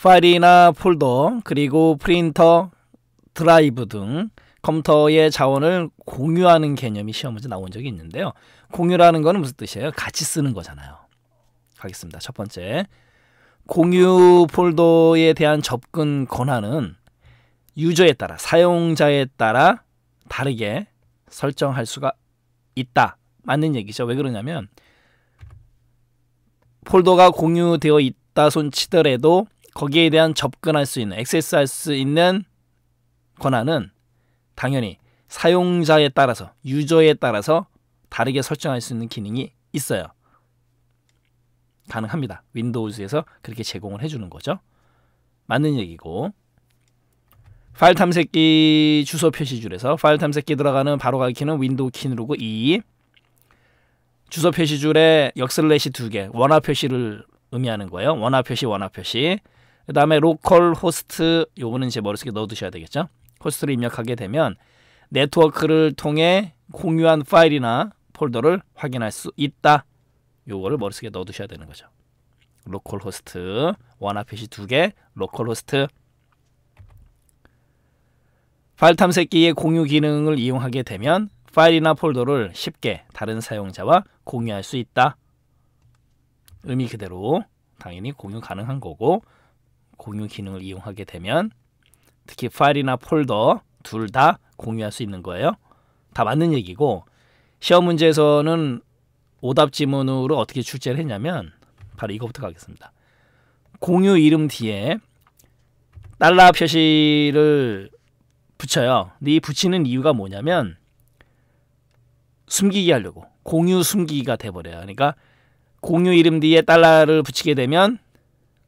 파일이나 폴더, 그리고 프린터, 드라이브 등 컴퓨터의 자원을 공유하는 개념이 시험 문제 나온 적이 있는데요. 공유라는 건 무슨 뜻이에요? 같이 쓰는 거잖아요. 가겠습니다. 첫 번째. 공유 폴더에 대한 접근 권한은 유저에 따라, 사용자에 따라 다르게 설정할 수가 있다. 맞는 얘기죠. 왜 그러냐면 폴더가 공유되어 있다 손 치더라도 거기에 대한 접근할 수 있는 액세스할 수 있는 권한은 당연히 사용자에 따라서 유저에 따라서 다르게 설정할 수 있는 기능이 있어요. 가능합니다. 윈도우즈에서 그렇게 제공을 해주는 거죠. 맞는 얘기고 파일 탐색기 주소 표시줄에서 파일 탐색기 들어가는 바로 가기키는 윈도우 키 누르고 2 주소 표시줄에 역슬래시 2개 원화 표시를 의미하는 거예요. 원화 표시 원화 표시 그 다음에 로컬 호스트 요거는 이제 머릿속에 넣어두셔야 되겠죠. 호스트를 입력하게 되면 네트워크를 통해 공유한 파일이나 폴더를 확인할 수 있다. 요거를 머릿속에 넣어두셔야 되는 거죠. 로컬 호스트 원화펫이 두개 로컬 호스트 파일 탐색기의 공유 기능을 이용하게 되면 파일이나 폴더를 쉽게 다른 사용자와 공유할 수 있다. 의미 그대로 당연히 공유 가능한 거고 공유 기능을 이용하게 되면 특히 파일이나 폴더 둘 다 공유할 수 있는 거예요. 다 맞는 얘기고 시험 문제에서는 오답 지문으로 어떻게 출제를 했냐면 바로 이거부터 가겠습니다. 공유 이름 뒤에 달러 표시를 붙여요. 근데 이 붙이는 이유가 뭐냐면 숨기기 하려고 공유 숨기기가 돼버려요. 그러니까 공유 이름 뒤에 달러를 붙이게 되면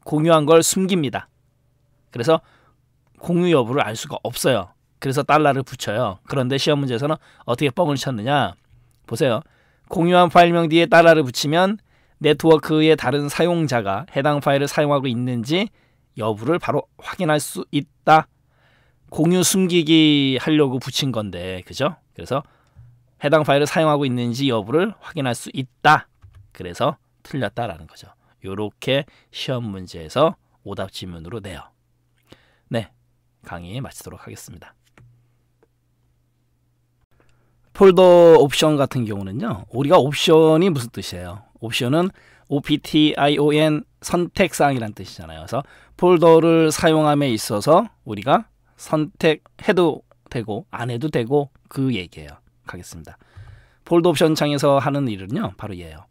공유한 걸 숨깁니다. 그래서 공유 여부를 알 수가 없어요. 그래서 달러를 붙여요. 그런데 시험 문제에서는 어떻게 뻥을 쳤느냐. 보세요. 공유한 파일명 뒤에 달러를 붙이면 네트워크의 다른 사용자가 해당 파일을 사용하고 있는지 여부를 바로 확인할 수 있다. 공유 숨기기 하려고 붙인 건데, 그죠? 그래서 해당 파일을 사용하고 있는지 여부를 확인할 수 있다. 그래서 틀렸다라는 거죠. 이렇게 시험 문제에서 오답 지문으로 내요. 네, 강의 마치도록 하겠습니다. 폴더 옵션 같은 경우는요. 우리가 옵션이 무슨 뜻이에요? 옵션은 OPT-ION 선택사항이란 뜻이잖아요. 그래서 폴더를 사용함에 있어서 우리가 선택해도 되고 안 해도 되고 그 얘기예요. 가겠습니다. 폴더 옵션 창에서 하는 일은요. 바로 얘예요.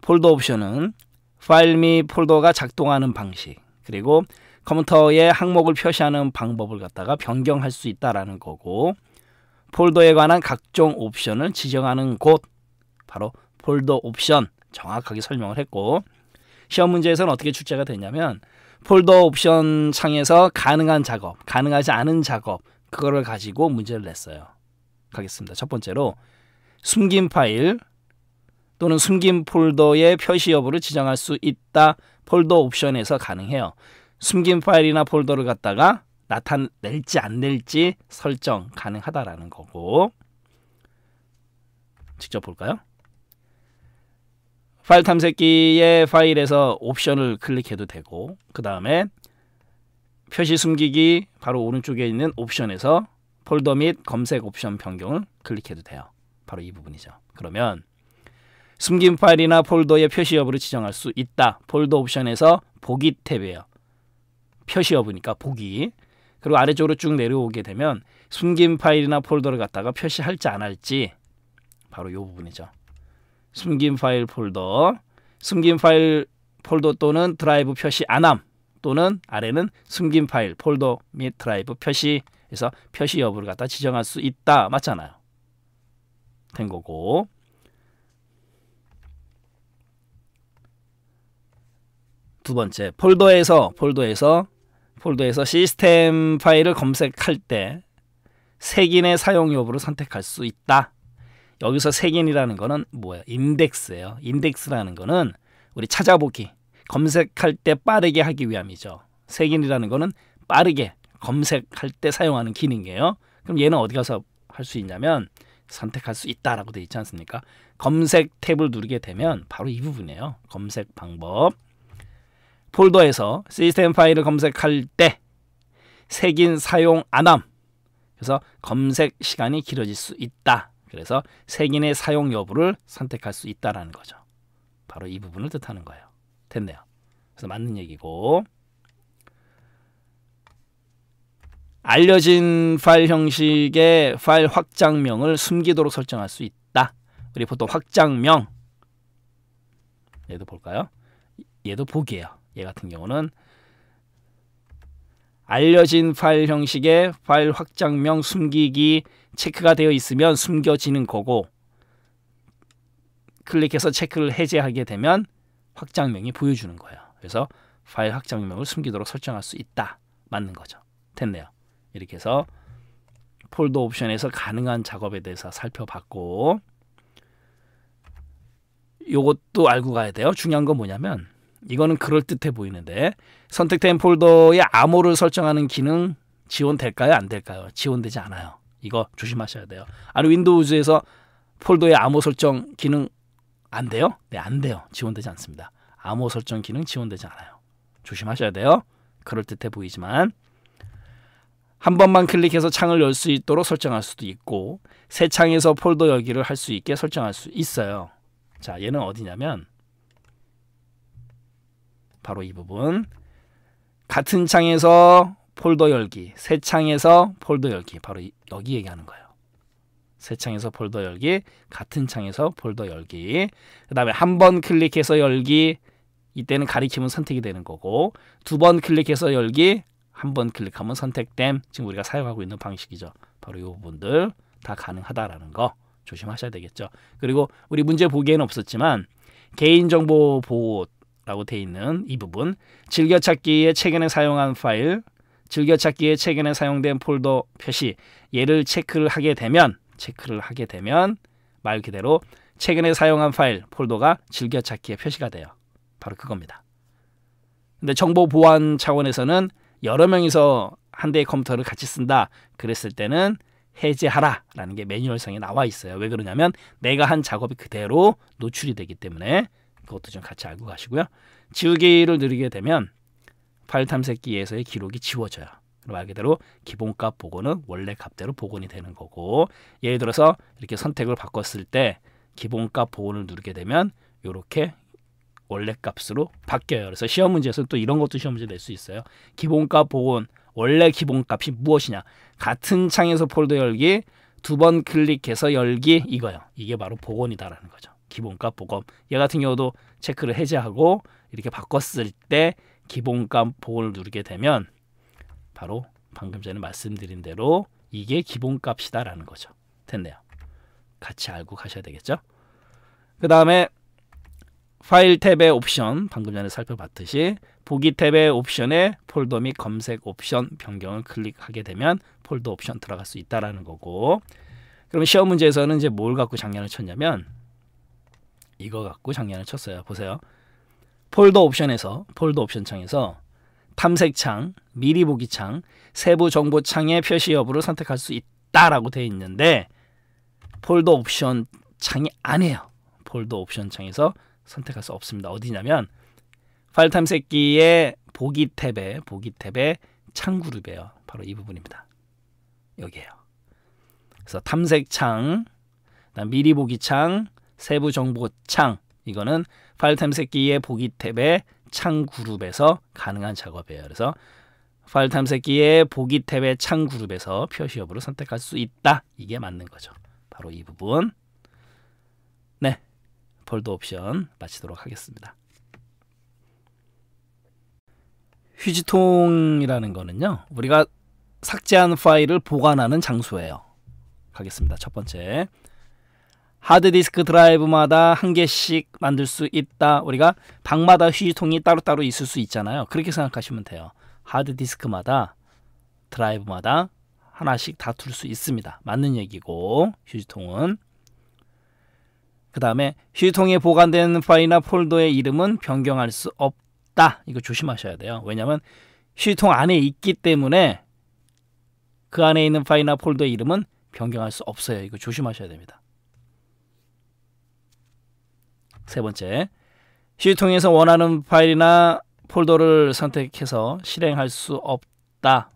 폴더 옵션은 파일 및 폴더가 작동하는 방식 그리고 컴퓨터의 항목을 표시하는 방법을 갖다가 변경할 수 있다라는 거고 폴더에 관한 각종 옵션을 지정하는 곳 바로 폴더 옵션 정확하게 설명을 했고 시험 문제에서는 어떻게 출제가 되냐면 폴더 옵션 창에서 가능한 작업, 가능하지 않은 작업 그거를 가지고 문제를 냈어요. 가겠습니다. 첫 번째로 숨긴 파일, 또는 숨김 폴더의 표시 여부를 지정할 수 있다 폴더 옵션에서 가능해요. 숨김 파일이나 폴더를 갖다가 나타낼지 안 낼지 설정 가능하다라는 거고 직접 볼까요? 파일 탐색기의 파일에서 옵션을 클릭해도 되고 그 다음에 표시 숨기기 바로 오른쪽에 있는 옵션에서 폴더 및 검색 옵션 변경을 클릭해도 돼요. 바로 이 부분이죠. 그러면 숨긴 파일이나 폴더의 표시 여부를 지정할 수 있다. 폴더 옵션에서 보기 탭이에요. 표시 여부니까 보기. 그리고 아래쪽으로 쭉 내려오게 되면 숨긴 파일이나 폴더를 갖다가 표시할지 안 할지 바로 요 부분이죠. 숨긴 파일 폴더, 숨긴 파일 폴더 또는 드라이브 표시 안함 또는 아래는 숨긴 파일 폴더 및 드라이브 표시에서 표시 여부를 갖다 지정할 수 있다 맞잖아요. 된 거고 두 번째 폴더에서 폴더에서 폴더에서 시스템 파일을 검색할 때 색인의 사용 여부를 선택할 수 있다. 여기서 색인이라는 거는 뭐야? 인덱스예요. 인덱스라는 거는 우리 찾아보기, 검색할 때 빠르게 하기 위함이죠. 색인이라는 거는 빠르게 검색할 때 사용하는 기능이에요. 그럼 얘는 어디 가서 할 수 있냐면 선택할 수 있다라고 돼 있지 않습니까? 검색 탭을 누르게 되면 바로 이 부분이에요. 검색 방법. 폴더에서 시스템 파일을 검색할 때 색인 사용 안함 그래서 검색 시간이 길어질 수 있다. 그래서 색인의 사용 여부를 선택할 수 있다라는 거죠. 바로 이 부분을 뜻하는 거예요. 됐네요. 그래서 맞는 얘기고 알려진 파일 형식의 파일 확장명을 숨기도록 설정할 수 있다. 우리 보통 확장명 얘도 볼까요? 얘도 보기예요. 얘 같은 경우는 알려진 파일 형식의 파일 확장명 숨기기 체크가 되어 있으면 숨겨지는 거고 클릭해서 체크를 해제하게 되면 확장명이 보여주는 거예요. 그래서 파일 확장명을 숨기도록 설정할 수 있다. 맞는 거죠. 됐네요. 이렇게 해서 폴더 옵션에서 가능한 작업에 대해서 살펴봤고 요것도 알고 가야 돼요. 중요한 건 뭐냐면 이거는 그럴듯해 보이는데 선택된 폴더에 암호를 설정하는 기능 지원될까요? 안 될까요? 지원되지 않아요. 이거 조심하셔야 돼요. 아니 윈도우즈에서 폴더에 암호 설정 기능 안 돼요? 네, 안 돼요. 지원되지 않습니다. 암호 설정 기능 지원되지 않아요. 조심하셔야 돼요. 그럴듯해 보이지만 한 번만 클릭해서 창을 열 수 있도록 설정할 수도 있고 새 창에서 폴더 열기를 할 수 있게 설정할 수 있어요. 자, 얘는 어디냐면 바로 이 부분. 같은 창에서 폴더 열기, 새 창에서 폴더 열기. 바로 이, 여기 얘기하는 거예요. 새 창에서 폴더 열기, 같은 창에서 폴더 열기. 그 다음에 한 번 클릭해서 열기. 이때는 가리키면 선택이 되는 거고 두 번 클릭해서 열기, 한 번 클릭하면 선택됨. 지금 우리가 사용하고 있는 방식이죠. 바로 이 부분들 다 가능하다라는 거 조심하셔야 되겠죠. 그리고 우리 문제 보기에는 없었지만 개인정보 보호 라고 돼 있는 이 부분 즐겨찾기에 최근에 사용한 파일 즐겨찾기에 최근에 사용된 폴더 표시 얘를 체크를 하게 되면 체크를 하게 되면 말 그대로 최근에 사용한 파일 폴더가 즐겨찾기에 표시가 돼요. 바로 그겁니다. 근데 정보 보안 차원에서는 여러 명이서 한 대의 컴퓨터를 같이 쓴다 그랬을 때는 해제하라 라는 게 매뉴얼상에 나와 있어요. 왜 그러냐면 내가 한 작업이 그대로 노출이 되기 때문에 그것도 좀 같이 알고 가시고요. 지우기를 누르게 되면 파일 탐색기에서의 기록이 지워져요. 그럼 말 그대로 기본값 복원은 원래 값대로 복원이 되는 거고 예를 들어서 이렇게 선택을 바꿨을 때 기본값 복원을 누르게 되면 이렇게 원래 값으로 바뀌어요. 그래서 시험 문제에서 또 이런 것도 시험 문제 낼 수 있어요. 기본값 복원 원래 기본값이 무엇이냐 같은 창에서 폴더 열기 두 번 클릭해서 열기 이거요. 이게 바로 복원이다라는 거죠. 기본값 보검 얘 같은 경우도 체크를 해제하고 이렇게 바꿨을 때 기본값 보호를 누르게 되면 바로 방금 전에 말씀드린 대로 이게 기본값이다 라는 거죠 됐네요 같이 알고 가셔야 되겠죠 그 다음에 파일 탭의 옵션 방금 전에 살펴봤듯이 보기 탭의 옵션에 폴더 및 검색 옵션 변경을 클릭하게 되면 폴더 옵션 들어갈 수 있다라는 거고 그럼 시험 문제에서는 이제 뭘 갖고 장난을 쳤냐면 이거 갖고 장난을 쳤어요. 보세요. 폴더 옵션에서 폴더 옵션 창에서 탐색 창, 미리 보기 창, 세부 정보 창의 표시 여부를 선택할 수 있다라고 되어 있는데 폴더 옵션 창이 안에요. 폴더 옵션 창에서 선택할 수 없습니다. 어디냐면 파일 탐색기의 보기 탭에 보기 탭에 창 그룹이에요. 바로 이 부분입니다. 여기에요. 그래서 탐색 창, 미리 보기 창, 세부 정보 창 이거는 파일 탐색기의 보기 탭의 창 그룹에서 가능한 작업이에요. 그래서 파일 탐색기의 보기 탭의 창 그룹에서 표시 여부를 선택할 수 있다. 이게 맞는 거죠. 바로 이 부분. 네. 폴더 옵션 마치도록 하겠습니다. 휴지통이라는 거는요. 우리가 삭제한 파일을 보관하는 장소예요. 가겠습니다. 첫 번째. 하드디스크 드라이브마다 한 개씩 만들 수 있다. 우리가 방마다 휴지통이 따로따로 있을 수 있잖아요. 그렇게 생각하시면 돼요. 하드디스크마다 드라이브마다 하나씩 다툴 수 있습니다. 맞는 얘기고 휴지통은 그 다음에 휴지통에 보관된 파일이나 폴더의 이름은 변경할 수 없다. 이거 조심하셔야 돼요. 왜냐하면 휴지통 안에 있기 때문에 그 안에 있는 파일이나 폴더의 이름은 변경할 수 없어요. 이거 조심하셔야 됩니다. 세 번째, 휴통에서 원하는 파일이나 폴더를 선택해서 실행할 수 없다.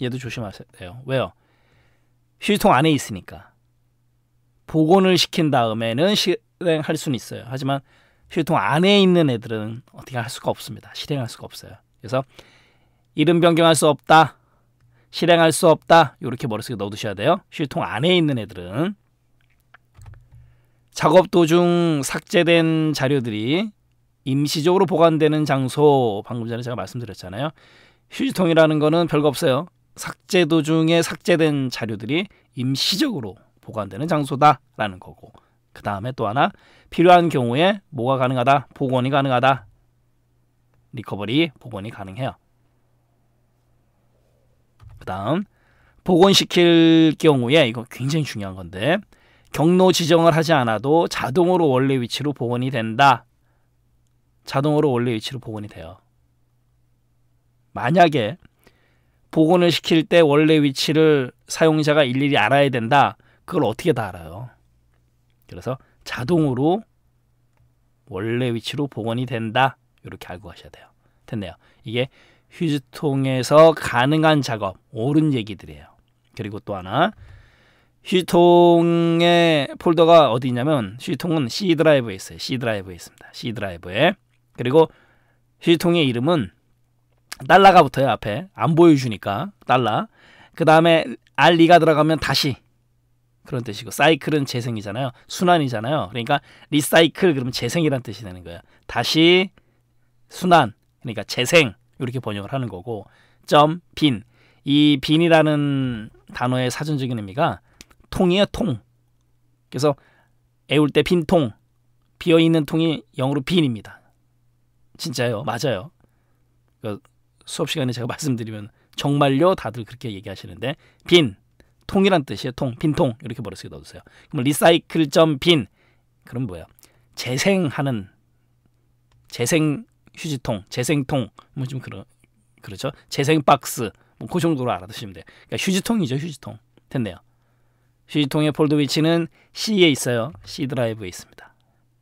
얘도 조심하세요. 왜요? 휴통 안에 있으니까. 복원을 시킨 다음에는 실행할 수는 있어요. 하지만 휴통 안에 있는 애들은 어떻게 할 수가 없습니다. 실행할 수가 없어요. 그래서 이름 변경할 수 없다. 실행할 수 없다. 이렇게 머릿속에 넣어두셔야 돼요. 휴통 안에 있는 애들은 작업 도중 삭제된 자료들이 임시적으로 보관되는 장소 방금 전에 제가 말씀드렸잖아요. 휴지통이라는 거는 별거 없어요. 삭제 도중에 삭제된 자료들이 임시적으로 보관되는 장소다라는 거고 그 다음에 또 하나 필요한 경우에 뭐가 가능하다? 복원이 가능하다. 리커버리 복원이 가능해요. 그 다음 복원시킬 경우에 이거 굉장히 중요한 건데 경로 지정을 하지 않아도 자동으로 원래 위치로 복원이 된다. 자동으로 원래 위치로 복원이 돼요. 만약에 복원을 시킬 때 원래 위치를 사용자가 일일이 알아야 된다. 그걸 어떻게 다 알아요? 그래서 자동으로 원래 위치로 복원이 된다. 이렇게 알고 가셔야 돼요. 됐네요. 이게 휴지통에서 가능한 작업, 옳은 얘기들이에요. 그리고 또 하나 휴통의 폴더가 어디 있냐면 휴통은 C 드라이브에 있어요. C 드라이브에 있습니다. C 드라이브에 그리고 휴통의 이름은 달러가 붙어요 앞에 안 보여주니까 달러 그 다음에 알리가 들어가면 다시 그런 뜻이고 사이클은 재생이잖아요 순환이잖아요 그러니까 리사이클 그러면 재생이란 뜻이 되는 거예요 다시 순환 그러니까 재생 이렇게 번역을 하는 거고 점 빈 이 빈이라는 단어의 사전적인 의미가 통이에요 통 그래서 애울 때 빈통 비어있는 통이 영어로 빈입니다 진짜요 맞아요 그 수업 시간에 제가 말씀드리면 정말요 다들 그렇게 얘기하시는데 빈 통이란 뜻이에요 통 빈통 이렇게 머릿속에 넣어두세요 그럼 리사이클 점빈 그럼 뭐야 재생하는 재생 휴지통 재생통 뭐 좀 그런 그렇죠 재생 박스 뭐 그 정도로 알아두시면 돼요 그러니까 휴지통이죠 휴지통 됐네요 휴지통의 폴더 위치는 C에 있어요. C 드라이브에 있습니다.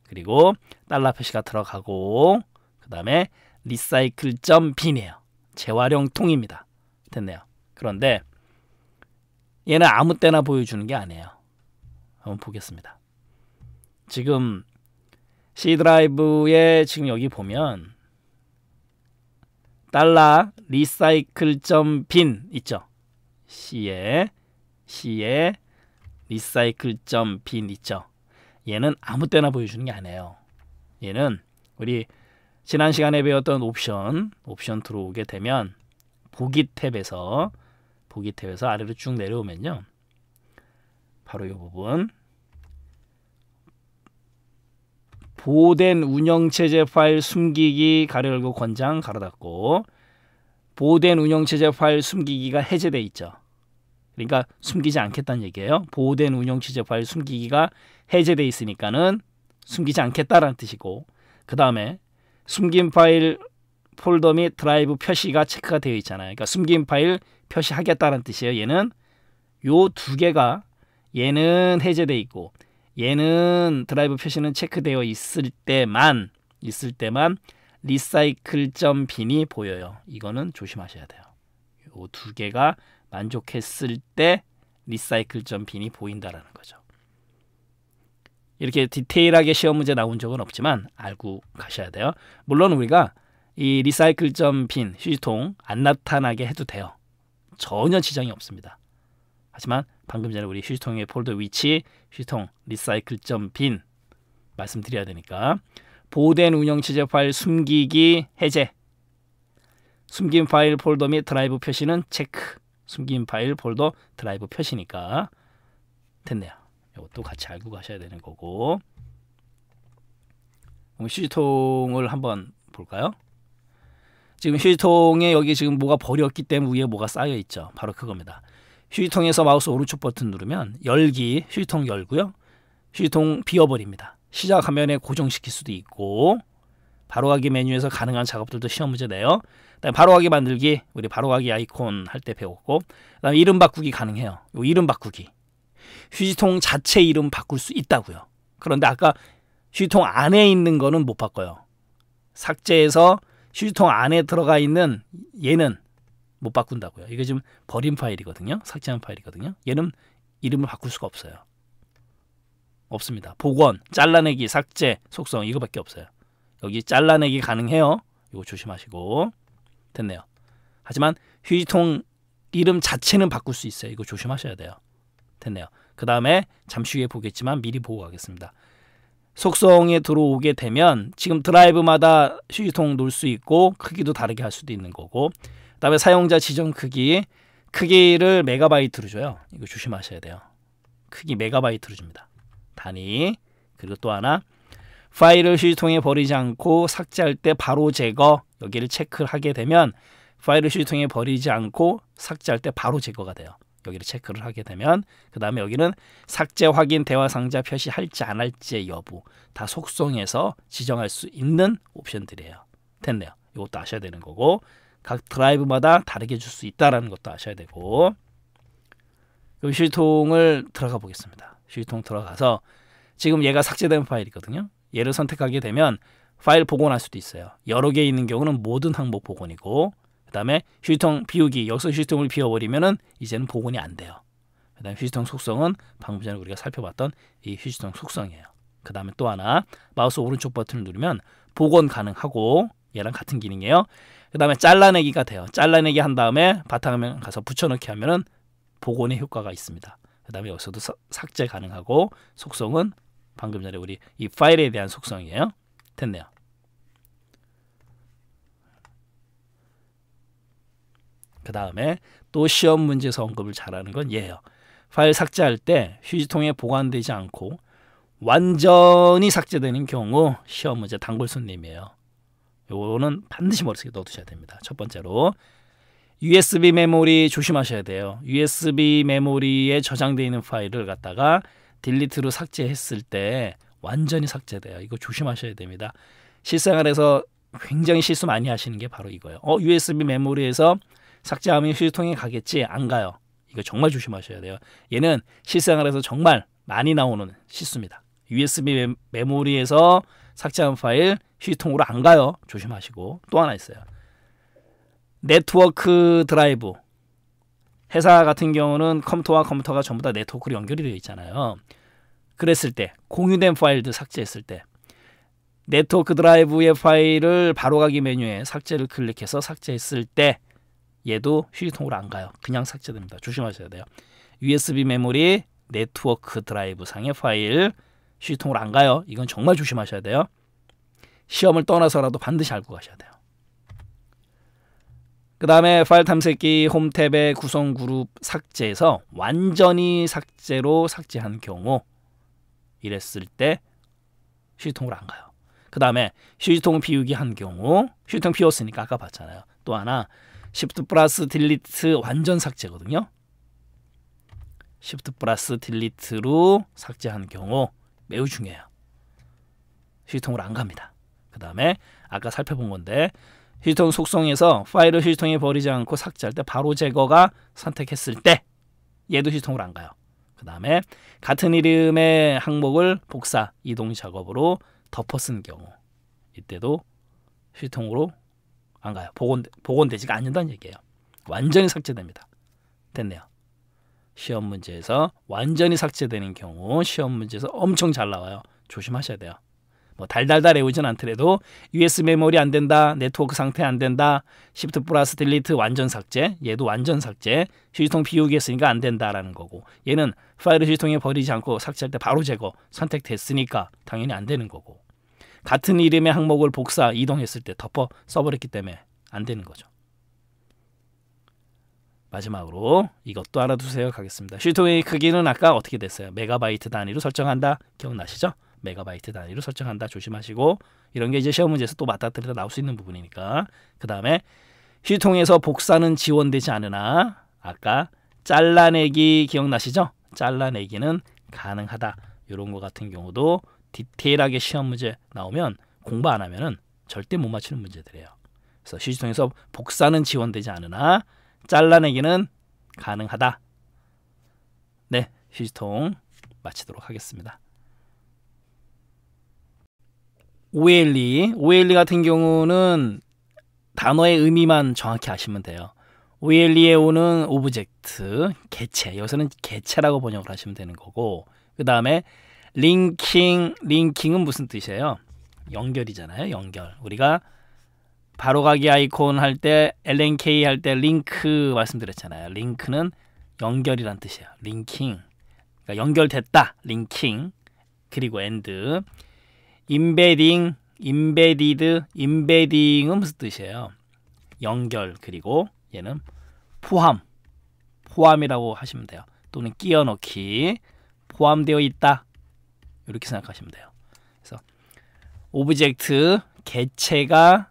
그리고 달러 표시가 들어가고 그 다음에 리사이클 점 빈이에요. 재활용통입니다. 됐네요. 그런데 얘는 아무 때나 보여주는 게 아니에요. 한번 보겠습니다. 지금 C 드라이브에 지금 여기 보면 달러 리사이클 점 빈 있죠. C에 C에 리사이클.빈 점 있죠. 얘는 아무 때나 보여주는 게 아니에요. 얘는 우리 지난 시간에 배웠던 옵션, 옵션 들어오게 되면 보기 탭에서 보기 탭에서 아래로 쭉 내려오면요. 바로 이 부분 보호된 운영체제 파일 숨기기 가려 열고 권장 가로 닫고 보호된 운영체제 파일 숨기기가 해제돼 있죠. 그러니까 숨기지 않겠다는 얘기예요. 보호된 운영 취재 파일 숨기기가 해제돼 있으니까는 숨기지 않겠다라는 뜻이고 그 다음에 숨긴 파일 폴더 및 드라이브 표시가 체크가 되어 있잖아요. 그러니까 숨긴 파일 표시하겠다는 뜻이에요. 얘는 요 두 개가 얘는 해제돼 있고 얘는 드라이브 표시는 체크되어 있을 때만 있을 때만 리사이클 점 빈이 보여요. 이거는 조심하셔야 돼요. 요 두 개가 만족했을 때 리사이클 점핀이 보인다라는 거죠. 이렇게 디테일하게 시험 문제 나온 적은 없지만 알고 가셔야 돼요. 물론 우리가 이 리사이클 점핀 휴지통 안 나타나게 해도 돼요. 전혀 지장이 없습니다. 하지만 방금 전에 우리 휴지통의 폴더 위치, 휴지통 리사이클 점핀 말씀드려야 되니까 보된 운영체제 파일 숨기기 해제 숨긴 파일 폴더 및 드라이브 표시는 체크 숨긴 파일 폴더 드라이브 표시니까 됐네요. 이것도 같이 알고 가셔야 되는 거고 휴지통을 한번 볼까요? 지금 휴지통에 여기 지금 뭐가 버렸기 때문에 위에 뭐가 쌓여 있죠. 바로 그겁니다. 휴지통에서 마우스 오른쪽 버튼 누르면 열기 휴지통 열고요. 휴지통 비워버립니다. 시작 화면에 고정시킬 수도 있고 바로가기 메뉴에서 가능한 작업들도 시험 문제 내요. 바로하기 만들기 우리 바로하기 아이콘 할 때 배웠고 그다음 이름 바꾸기 가능해요. 요 이름 바꾸기. 휴지통 자체 이름 바꿀 수 있다고요. 그런데 아까 휴지통 안에 있는 거는 못 바꿔요. 삭제해서 휴지통 안에 들어가 있는 얘는 못 바꾼다고요. 이게 지금 버린 파일이거든요. 삭제한 파일이거든요. 얘는 이름을 바꿀 수가 없어요. 없습니다. 복원, 잘라내기, 삭제, 속성 이거밖에 없어요. 여기 잘라내기 가능해요. 이거 조심하시고 됐네요. 하지만 휴지통 이름 자체는 바꿀 수 있어요. 이거 조심하셔야 돼요. 됐네요. 그 다음에 잠시 후에 보겠지만 미리 보고 가겠습니다. 속성에 들어오게 되면 지금 드라이브마다 휴지통 놓을 수 있고 크기도 다르게 할 수도 있는 거고 그 다음에 사용자 지정 크기 크기를 메가바이트로 줘요. 이거 조심하셔야 돼요. 크기 메가바이트로 줍니다. 단위 그리고 또 하나 파일을 휴지통에 버리지 않고 삭제할 때 바로 제거 여기를 체크를 하게 되면 파일을 휴지통에 버리지 않고 삭제할 때 바로 제거가 돼요. 여기를 체크를 하게 되면 그 다음에 여기는 삭제 확인 대화 상자 표시할지 안 할지 여부 다 속성에서 지정할 수 있는 옵션들이에요. 됐네요. 이것도 아셔야 되는 거고 각 드라이브마다 다르게 줄 수 있다라는 것도 아셔야 되고 그럼 휴지통을 들어가 보겠습니다. 휴지통 들어가서 지금 얘가 삭제된 파일이거든요. 얘를 선택하게 되면 파일 복원할 수도 있어요. 여러 개 있는 경우는 모든 항목 복원이고 그 다음에 휴지통 비우기 여기서 휴지통을 비워버리면은 이제는 복원이 안 돼요. 그 다음에 휴지통 속성은 방금 전에 우리가 살펴봤던 이 휴지통 속성이에요. 그 다음에 또 하나 마우스 오른쪽 버튼을 누르면 복원 가능하고 얘랑 같은 기능이에요. 그 다음에 잘라내기가 돼요. 잘라내기 한 다음에 바탕화면 가서 붙여넣기 하면은 복원의 효과가 있습니다. 그 다음에 여기서도 삭제 가능하고 속성은 방금 전에 우리 이 파일에 대한 속성이에요. 됐네요. 그 다음에 또 시험 문제에서 언급을 잘하는 건 얘예요. 파일 삭제할 때 휴지통에 보관되지 않고 완전히 삭제되는 경우 시험 문제 단골손님이에요. 요거는 반드시 머릿속에 넣어두셔야 됩니다. 첫 번째로 USB 메모리 조심하셔야 돼요. USB 메모리에 저장되어 있는 파일을 갖다가 딜리트로 삭제했을 때 완전히 삭제돼요. 이거 조심하셔야 됩니다. 실생활에서 굉장히 실수 많이 하시는 게 바로 이거예요. 어, USB 메모리에서 삭제하면 휴지통에 가겠지? 안 가요. 이거 정말 조심하셔야 돼요. 얘는 실생활에서 정말 많이 나오는 실수입니다. USB 메모리에서 삭제한 파일 휴지통으로 안 가요. 조심하시고 또 하나 있어요. 네트워크 드라이브 회사 같은 경우는 컴퓨터와 컴퓨터가 전부 다 네트워크로 연결이 되어 있잖아요. 그랬을 때 공유된 파일들 삭제했을 때 네트워크 드라이브의 파일을 바로가기 메뉴에 삭제를 클릭해서 삭제했을 때 얘도 휴지통으로 안 가요. 그냥 삭제됩니다. 조심하셔야 돼요. USB 메모리 네트워크 드라이브 상의 파일 휴지통으로 안 가요. 이건 정말 조심하셔야 돼요. 시험을 떠나서라도 반드시 알고 가셔야 돼요. 그 다음에 파일 탐색기 홈탭의 구성 그룹 삭제에서 완전히 삭제로 삭제한 경우 이랬을 때휴지통으로안 가요. 그 다음에 휴지통 비우기 한 경우 휴지통 비웠으니까 아까 봤잖아요. 또 하나 Shift 플러스 딜리트 완전 삭제거든요. Shift 플러스 딜리트로 삭제한 경우 매우 중요해요. 휴지통으로안 갑니다. 그 다음에 아까 살펴본 건데 휴지통 속성에서 파일을 휴지통에 버리지 않고 삭제할 때 바로 제거가 선택했을 때 얘도 휴지통으로안 가요. 그 다음에 같은 이름의 항목을 복사, 이동 작업으로 덮어 쓴 경우 이때도 실통으로 안 가요. 복원, 복원되지가 않는다는 얘기예요. 완전히 삭제됩니다. 됐네요. 시험 문제에서 완전히 삭제되는 경우 시험 문제에서 엄청 잘 나와요. 조심하셔야 돼요. 뭐 달달달 외우진 않더라도 US 메모리 안 된다, 네트워크 상태 안 된다, 시프트 플러스 딜리트 완전 삭제, 얘도 완전 삭제, 휴지통 비우기 했으니까 안 된다라는 거고 얘는 파일을 휴지통에 버리지 않고 삭제할 때 바로 제거 선택됐으니까 당연히 안 되는 거고 같은 이름의 항목을 복사 이동했을 때 덮어 써버렸기 때문에 안 되는 거죠. 마지막으로 이것도 알아두세요 가겠습니다. 휴지통의 크기는 아까 어떻게 됐어요? 메가바이트 단위로 설정한다 기억나시죠? 메가바이트 단위로 설정한다. 조심하시고 이런 게 이제 시험 문제에서 또 맞닥뜨리다 나올 수 있는 부분이니까. 그 다음에 휴통에서 복사는 지원되지 않으나 아까 잘라내기 기억나시죠? 잘라내기는 가능하다. 이런 거 같은 경우도 디테일하게 시험 문제 나오면 공부 안 하면은 절대 못 맞히는 문제들이에요. 그래서 휴지통에서 복사는 지원되지 않으나 잘라내기는 가능하다. 네, 휴지통 마치도록 하겠습니다. 오엘리, 오엘리 같은 경우는 단어의 의미만 정확히 아시면 돼요. 오엘리에 오는 오브젝트, 개체. 여기서는 개체라고 번역을 하시면 되는 거고, 그 다음에 링킹, 링킹은 무슨 뜻이에요? 연결이잖아요, 연결. 우리가 바로 가기 아이콘 할 때, LNK 할 때 링크 말씀드렸잖아요. 링크는 연결이란 뜻이에요. 링킹. 그러니까 연결됐다, 링킹. 그리고 엔드. 임베딩, 임베디드, 임베딩은 무슨 뜻이에요? 연결 그리고 얘는 포함, 포함이라고 하시면 돼요. 또는 끼워넣기, 포함되어 있다. 이렇게 생각하시면 돼요. 그래서 오브젝트 개체가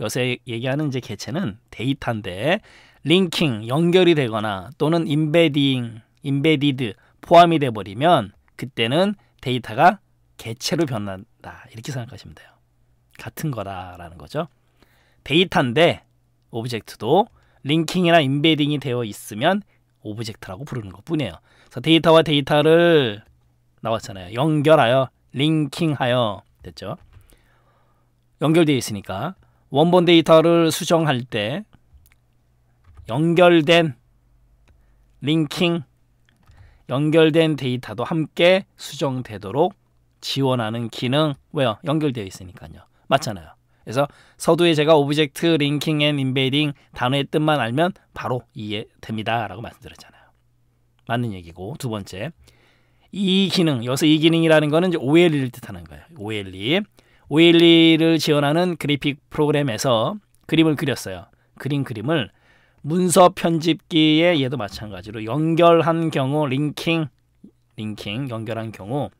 요새 얘기하는 이제 개체는 데이터인데 링킹 연결이 되거나 또는 임베딩, 임베디드 포함이 돼 버리면 그때는 데이터가 개체로 변한 같다. 이렇게 생각하시면 돼요. 같은 거다라는 거죠. 데이터인데 오브젝트도 링킹이나 인베딩이 되어 있으면 오브젝트라고 부르는 것 뿐이에요. 그래서 데이터와 데이터를 나왔잖아요. 연결하여 링킹하여 됐죠. 연결되어 있으니까 원본 데이터를 수정할 때 연결된 링킹 연결된 데이터도 함께 수정되도록 지원하는 기능 왜요? 연결되어 있으니까요. 맞잖아요. 그래서 서두에 제가 오브젝트 링킹 앤 인베딩 이 단어의 뜻만 알면 바로 이해됩니다라고 말씀드렸잖아요. 맞는 얘기고 두 번째 이 기능 여기서 이 기능이라는 거는 이제 OLE를 뜻하는 거예요. OLE OLE를 지원하는 그래픽 프로그램에서 그림을 그렸어요. 그린 그림을 문서 편집기에 얘도 마찬가지로 연결한 경우 링킹 링킹 연결한 경우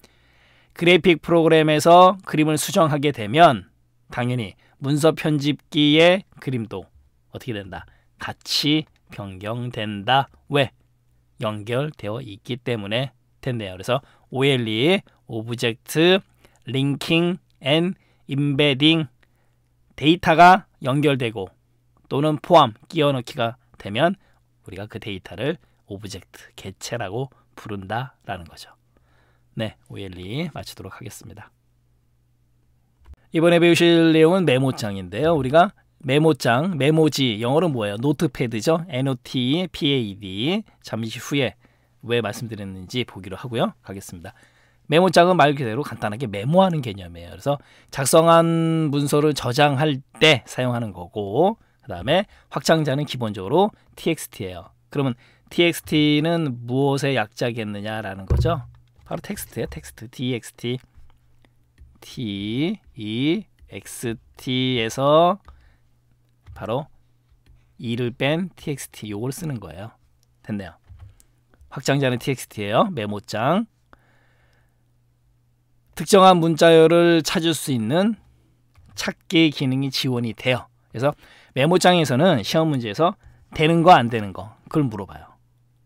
그래픽 프로그램에서 그림을 수정하게 되면 당연히 문서 편집기의 그림도 어떻게 된다? 같이 변경된다. 왜? 연결되어 있기 때문에 된대요. 그래서 OLE, 오브젝트, 링킹, 앤, 임베딩 데이터가 연결되고 또는 포함, 끼워넣기가 되면 우리가 그 데이터를 오브젝트, 개체라고 부른다라는 거죠. 네, 오엘리 마치도록 하겠습니다. 이번에 배우실 내용은 메모장인데요. 우리가 메모장, 메모지, 영어로 뭐예요? 노트패드죠. NOT, PAD. 잠시 후에 왜 말씀드렸는지 보기로 하고요. 가겠습니다. 메모장은 말 그대로 간단하게 메모하는 개념이에요. 그래서 작성한 문서를 저장할 때 사용하는 거고 그 다음에 확장자는 기본적으로 TXT예요. 그러면 TXT는 무엇의 약자겠느냐라는 거죠. 바로 텍스트예요. 텍스트 t x t t e x t에서 바로 2를 뺀 txt 요걸 쓰는 거예요. 됐네요. 확장자는 txt예요. 메모장. 특정한 문자열을 찾을 수 있는 찾기 기능이 지원이 돼요. 그래서 메모장에서는 시험 문제에서 되는 거 안 되는 거 그걸 물어봐요.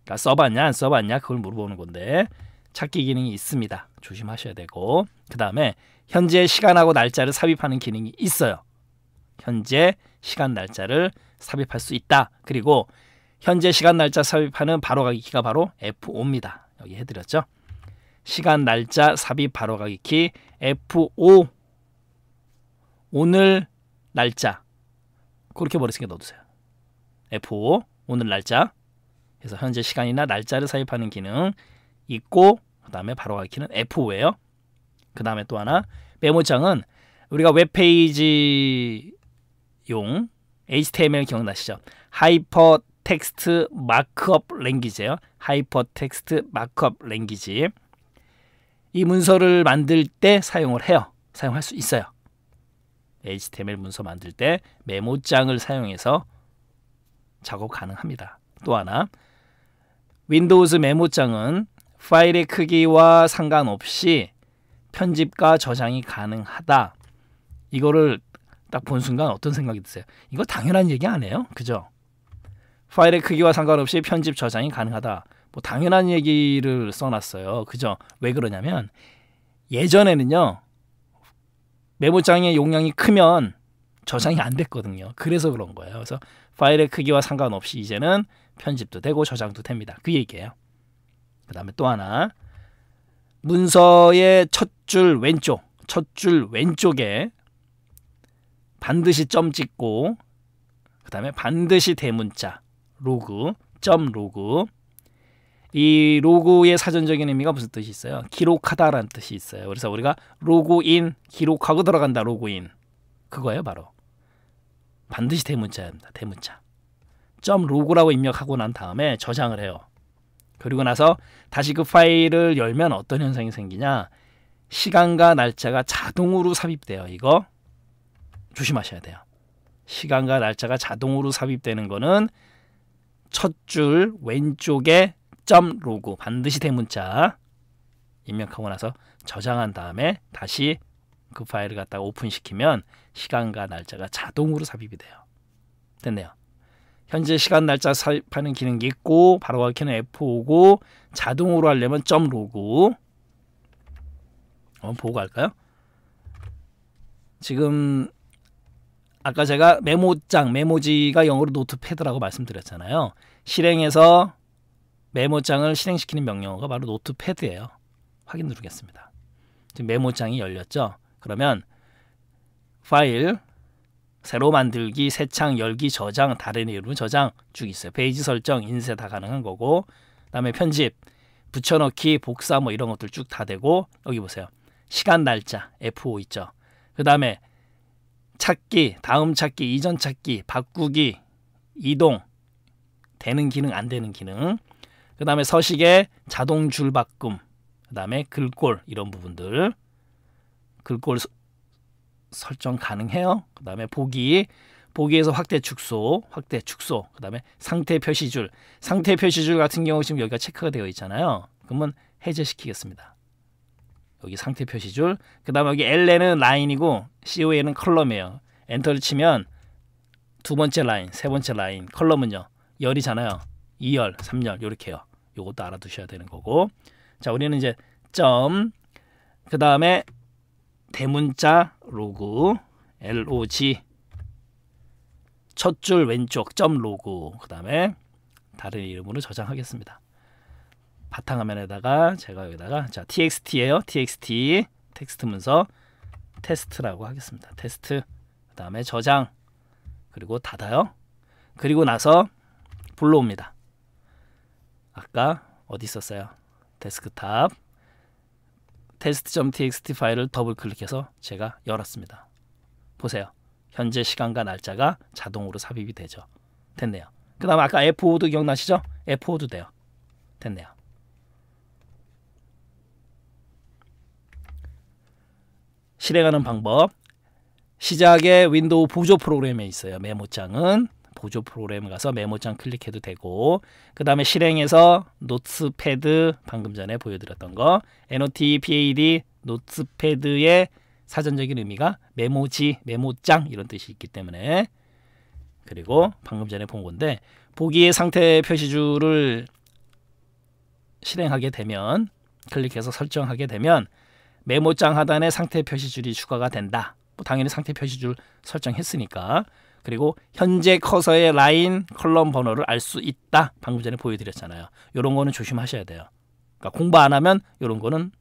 그러니까 써봤냐 안 써봤냐 그걸 물어보는 건데 찾기 기능이 있습니다. 조심하셔야 되고 그 다음에 현재 시간하고 날짜를 삽입하는 기능이 있어요. 현재 시간 날짜를 삽입할 수 있다. 그리고 현재 시간 날짜 삽입하는 바로가기 키가 바로 F5입니다. 여기 해드렸죠. 시간 날짜 삽입 바로가기 키 F5 오늘 날짜 그렇게 머릿속에 넣어두세요. F5 오늘 날짜 그래서 현재 시간이나 날짜를 삽입하는 기능 있고 그다음에 바로가키는 F5예요. 그다음에 또 하나 메모장은 우리가 웹페이지용 HTML 기억나시죠? 하이퍼 텍스트 마크업 랭귀지예요. 하이퍼 텍스트 마크업 랭귀지. 이 문서를 만들 때 사용을 해요. 사용할 수 있어요. HTML 문서 만들 때 메모장을 사용해서 작업 가능합니다. 또 하나 윈도우즈 메모장은 파일의 크기와 상관없이 편집과 저장이 가능하다. 이거를 딱 본 순간 어떤 생각이 드세요? 이거 당연한 얘기 아니에요? 그죠? 파일의 크기와 상관없이 편집 저장이 가능하다. 뭐 당연한 얘기를 써놨어요. 그죠? 왜 그러냐면 예전에는요. 메모장의 용량이 크면 저장이 안 됐거든요. 그래서 그런 거예요. 그래서 파일의 크기와 상관없이 이제는 편집도 되고 저장도 됩니다. 그 얘기예요. 그 다음에 또 하나 문서의 첫 줄 왼쪽 첫 줄 왼쪽에 반드시 점 찍고 그 다음에 반드시 대문자 로그 점 로그 이 로그의 사전적인 의미가 무슨 뜻이 있어요? 기록하다라는 뜻이 있어요. 그래서 우리가 로그인 기록하고 들어간다 로그인 그거예요 바로 반드시 대문자입니다. 대문자 점 로그라고 입력하고 난 다음에 저장을 해요. 그리고 나서 다시 그 파일을 열면 어떤 현상이 생기냐? 시간과 날짜가 자동으로 삽입돼요. 이거 조심하셔야 돼요. 시간과 날짜가 자동으로 삽입되는 거는 첫 줄 왼쪽에 점 로그 반드시 대문자 입력하고 나서 저장한 다음에 다시 그 파일을 갖다가 오픈시키면 시간과 날짜가 자동으로 삽입이 돼요. 됐네요. 현재 시간 날짜 삽입하는 기능이 있고 바로 가키는 F5고 자동으로 하려면 점 로그 한번 보고 갈까요? 지금 아까 제가 메모장, 메모지가 영어로 노트패드라고 말씀드렸잖아요. 실행해서 메모장을 실행시키는 명령어가 바로 노트패드예요. 확인 누르겠습니다. 지금 메모장이 열렸죠? 그러면 파일 새로 만들기, 새 창, 열기, 저장, 다른 이름 저장 쭉 있어요. 페이지 설정, 인쇄 다 가능한 거고 그다음에 편집, 붙여넣기, 복사 뭐 이런 것들 쭉 다 되고 여기 보세요. 시간 날짜 F5 있죠. 그다음에 찾기, 다음 찾기, 이전 찾기, 바꾸기, 이동, 되는 기능, 안 되는 기능. 그 다음에 서식에 자동 줄 바꿈, 그 다음에 글꼴 이런 부분들, 글꼴 설정 가능해요. 그 다음에 보기, 보기에서 확대 축소, 확대 축소, 그 다음에 상태 표시줄, 상태 표시줄 같은 경우 지금 여기가 체크가 되어 있잖아요. 그러면 해제시키겠습니다. 여기 상태 표시줄, 그 다음에 여기 l n 는 라인이고 COA는 컬럼이에요. 엔터를 치면 두 번째 라인, 세 번째 라인, 컬럼은요. 열이잖아요. 2열, 3열 이렇게요 요것도 알아두셔야 되는 거고 자 우리는 이제 점, 그 다음에 대문자 로그 log 첫 줄 왼쪽 점 로그 그 다음에 다른 이름으로 저장하겠습니다. 바탕화면에다가 제가 여기다가 자 t x t 에요 txt 텍스트 문서 테스트라고 하겠습니다. 테스트 그 다음에 저장 그리고 닫아요. 그리고 나서 불러옵니다. 아까 어디 있었어요? 데스크탑 test.txt 파일을 더블 클릭해서 제가 열었습니다. 보세요. 현재 시간과 날짜가 자동으로 삽입이 되죠. 됐네요. 그 다음 아까 F5도 기억나시죠? F5도 돼요. 됐네요. 실행하는 방법 시작에 윈도우 보조 프로그램에 있어요. 메모장은 보조 프로그램 가서 메모장 클릭해도 되고 그 다음에 실행해서 노트패드 방금 전에 보여드렸던 거 NOT, PAD, 노트패드의 사전적인 의미가 메모지, 메모장 이런 뜻이 있기 때문에 그리고 방금 전에 본 건데 보기의 상태 표시줄을 실행하게 되면 클릭해서 설정하게 되면 메모장 하단에 상태 표시줄이 추가가 된다. 뭐 당연히 상태 표시줄 설정했으니까 그리고 현재 커서의 라인 컬럼 번호를 알 수 있다. 방금 전에 보여드렸잖아요. 이런 거는 조심하셔야 돼요. 그러니까 공부 안 하면 이런 거는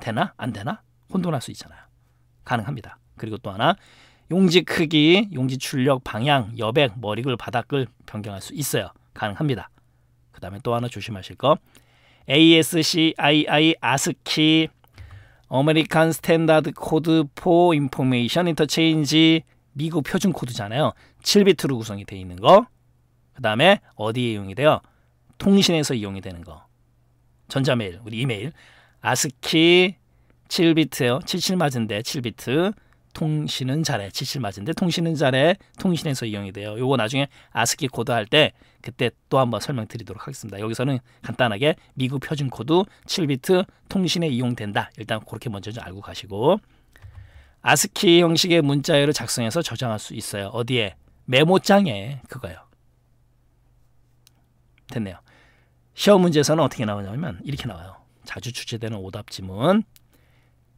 되나 안 되나 혼돈할 수 있잖아요. 가능합니다. 그리고 또 하나 용지 크기, 용지 출력, 방향, 여백, 머리글, 바닥글 변경할 수 있어요. 가능합니다. 그 다음에 또 하나 조심하실 거 ASCII ASCII 아스 i 어메리칸 스탠다드 코드 포 인포메이션 인터체인지 미국 표준 코드잖아요. 7비트로 구성이 되어 있는 거. 그 다음에 어디에 이용이 돼요? 통신에서 이용이 되는 거. 전자메일, 우리 이메일. 아스키 7비트요. 77맞은데 7비트. 통신은 잘해. 77맞은데 통신은 잘해. 통신에서 이용이 돼요. 요거 나중에 아스키 코드 할 때 그때 또 한번 설명드리도록 하겠습니다. 여기서는 간단하게 미국 표준 코드 7비트 통신에 이용된다. 일단 그렇게 먼저 좀 알고 가시고 아스키 형식의 문자열을 작성해서 저장할 수 있어요. 어디에? 메모장에 그거요. 됐네요. 시험 문제에서는 어떻게 나오냐면 이렇게 나와요. 자주 출제되는 오답 지문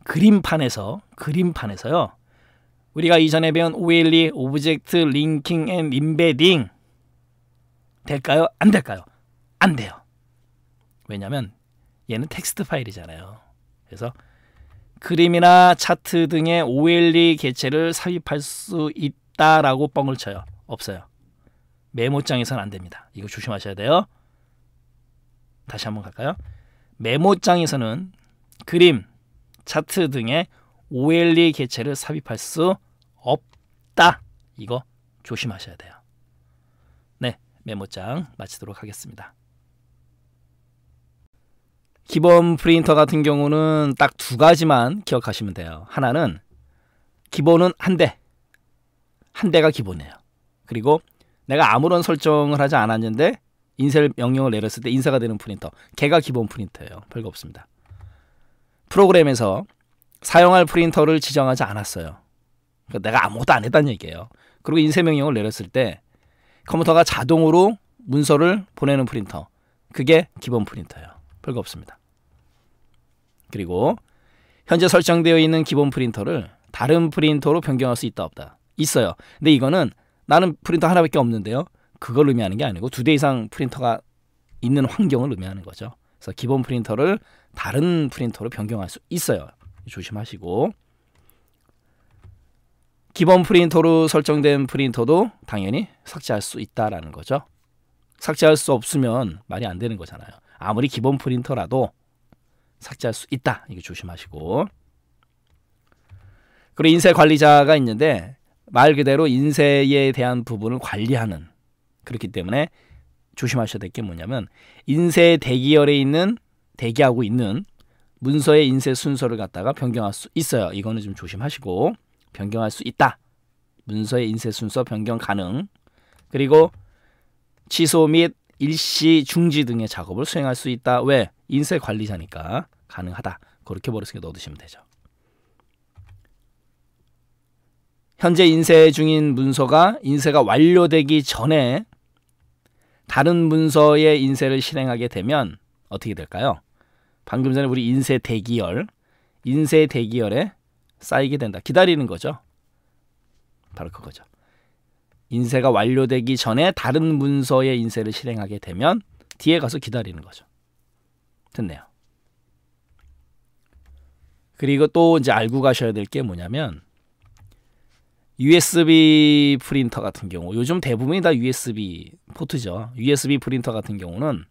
그림판에서 그림판에서요. 우리가 이전에 배운 OLE 오브젝트 링킹 앤 인베딩 될까요? 안 될까요? 안 돼요. 왜냐면 얘는 텍스트 파일이잖아요. 그래서 그림이나 차트 등의 OLE 개체를 삽입할 수 있다라고 뻥을 쳐요. 없어요. 메모장에선 안 됩니다. 이거 조심하셔야 돼요. 다시 한번 갈까요? 메모장에서는 그림, 차트 등의 OLE 개체를 삽입할 수 없다. 이거 조심하셔야 돼요. 네, 메모장 마치도록 하겠습니다. 기본 프린터 같은 경우는 딱 두 가지만 기억하시면 돼요. 하나는 기본은 한 대. 한 대가 기본이에요. 그리고 내가 아무런 설정을 하지 않았는데 인쇄 명령을 내렸을 때 인쇄가 되는 프린터. 걔가 기본 프린터예요. 별거 없습니다. 프로그램에서 사용할 프린터를 지정하지 않았어요. 그러니까 내가 아무것도 안 했다는 얘기예요. 그리고 인쇄 명령을 내렸을 때 컴퓨터가 자동으로 문서를 보내는 프린터. 그게 기본 프린터예요. 별거 없습니다. 그리고 현재 설정되어 있는 기본 프린터를 다른 프린터로 변경할 수 있다 없다. 있어요. 근데 이거는 나는 프린터 하나밖에 없는데요. 그걸 의미하는 게 아니고 두 대 이상 프린터가 있는 환경을 의미하는 거죠. 그래서 기본 프린터를 다른 프린터로 변경할 수 있어요. 조심하시고 기본 프린터로 설정된 프린터도 당연히 삭제할 수 있다라는 거죠. 삭제할 수 없으면 말이 안 되는 거잖아요. 아무리 기본 프린터라도 삭제할 수 있다. 이거 조심하시고. 그리고 인쇄 관리자가 있는데 말 그대로 인쇄에 대한 부분을 관리하는 그렇기 때문에 조심하셔야 될 게 뭐냐면 인쇄 대기열에 있는 대기하고 있는 문서의 인쇄 순서를 갖다가 변경할 수 있어요. 이거는 좀 조심하시고 변경할 수 있다. 문서의 인쇄 순서 변경 가능. 그리고 취소 및 일시 중지 등의 작업을 수행할 수 있다. 왜? 인쇄 관리자니까 가능하다. 그렇게 버릇속에 넣어두시면 되죠. 현재 인쇄 중인 문서가 인쇄가 완료되기 전에 다른 문서의 인쇄를 실행하게 되면 어떻게 될까요? 방금 전에 우리 인쇄 대기열, 인쇄 대기열에 쌓이게 된다. 기다리는 거죠. 바로 그거죠. 인쇄가 완료되기 전에 다른 문서의 인쇄를 실행하게 되면 뒤에 가서 기다리는 거죠. 됐네요. 그리고 또 이제 알고 가셔야 될 게 뭐냐면 USB 프린터 같은 경우 요즘 대부분이 다 USB 포트죠. USB 프린터 같은 경우는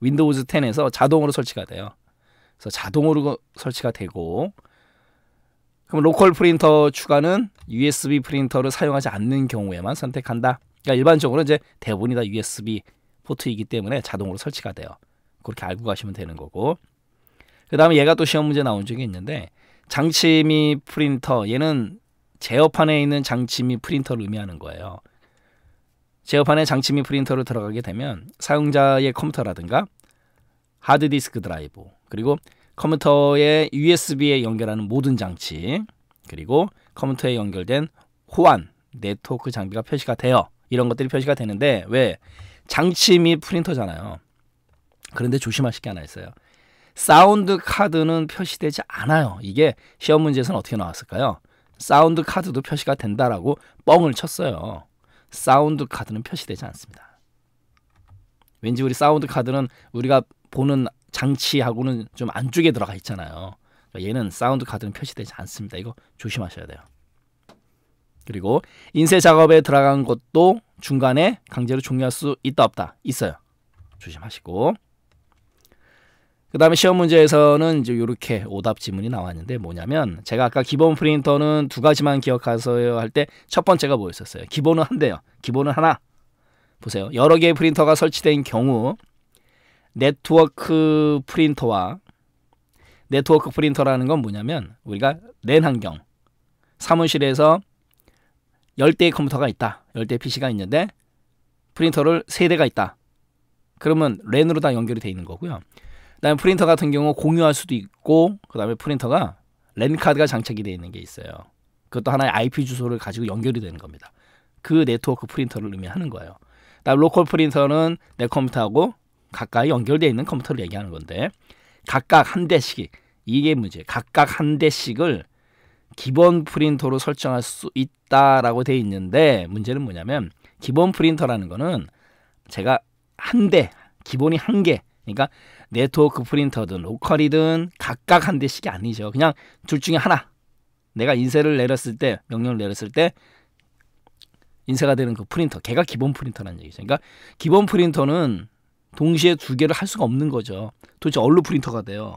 윈도우즈 10에서 자동으로 설치가 돼요. 그래서 자동으로 설치가 되고 그럼 로컬 프린터 추가는 USB 프린터를 사용하지 않는 경우에만 선택한다. 그러니까 일반적으로 이제 대부분이 다 USB 포트이기 때문에 자동으로 설치가 돼요. 그렇게 알고 가시면 되는 거고. 그 다음에 얘가 또 시험 문제 나온 적이 있는데 장치 미 프린터 얘는 제어판에 있는 장치 미 프린터를 의미하는 거예요. 제어판에 장치 미 프린터로 들어가게 되면 사용자의 컴퓨터라든가 하드디스크 드라이브 그리고 컴퓨터에 USB에 연결하는 모든 장치 그리고 컴퓨터에 연결된 호환 네트워크 장비가 표시가 돼요. 이런 것들이 표시가 되는데 왜 장치 및 프린터잖아요. 그런데 조심하실 게 하나 있어요. 사운드 카드는 표시되지 않아요. 이게 시험 문제에서는 어떻게 나왔을까요? 사운드 카드도 표시가 된다라고 뻥을 쳤어요. 사운드 카드는 표시되지 않습니다. 왠지 우리 사운드 카드는 우리가 보는 장치하고는 좀 안쪽에 들어가 있잖아요. 그러니까 얘는 사운드 카드는 표시되지 않습니다. 이거 조심하셔야 돼요. 그리고 인쇄 작업에 들어간 것도 중간에 강제로 종료할 수 있다 없다 있어요. 조심하시고 그 다음에 시험 문제에서는 이제 이렇게 오답 지문이 나왔는데 뭐냐면 제가 아까 기본 프린터는 두 가지만 기억하세요 할 때 첫 번째가 뭐였었어요? 기본은 한대요. 기본은 하나. 보세요. 여러 개의 프린터가 설치된 경우 네트워크 프린터와 네트워크 프린터라는 건 뭐냐면 우리가 랜 환경 사무실에서 열대의 컴퓨터가 있다. 열대의 PC가 있는데 프린터를 세대가 있다. 그러면 랜으로 다 연결이 돼 있는 거고요. 그다음에 프린터 같은 경우 공유할 수도 있고 그다음에 프린터가 랜 카드가 장착이 되어 있는 게 있어요. 그것도 하나의 IP 주소를 가지고 연결이 되는 겁니다. 그 네트워크 프린터를 의미하는 거예요. 그 다음 로컬 프린터는 내 컴퓨터하고 가까이 연결되어 있는 컴퓨터를 얘기하는 건데 각각 한 대씩 이게 문제. 각각 한 대씩을 기본 프린터로 설정할 수 있다라고 돼 있는데 문제는 뭐냐면 기본 프린터라는 거는 제가 한 대, 기본이 한 개. 그러니까 네트워크 프린터든 로컬이든 각각 한 대씩이 아니죠. 그냥 둘 중에 하나. 내가 인쇄를 내렸을 때 명령을 내렸을 때 인쇄가 되는 그 프린터 걔가 기본 프린터라는 얘기죠. 그러니까 기본 프린터는 동시에 두 개를 할 수가 없는 거죠. 도대체 얼로 프린터가 돼요?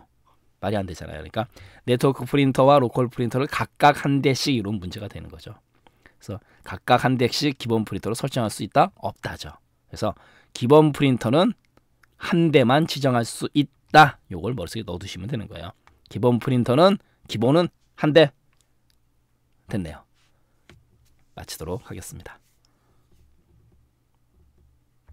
말이 안 되잖아요. 그러니까 네트워크 프린터와 로컬 프린터를 각각 한 대씩 이런 문제가 되는 거죠. 그래서 각각 한 대씩 기본 프린터로 설정할 수 있다? 없다죠. 그래서 기본 프린터는 한 대만 지정할 수 있다. 요걸 머릿속에 넣어두시면 되는 거예요. 기본 프린터는 기본은 한 대 됐네요. 마치도록 하겠습니다.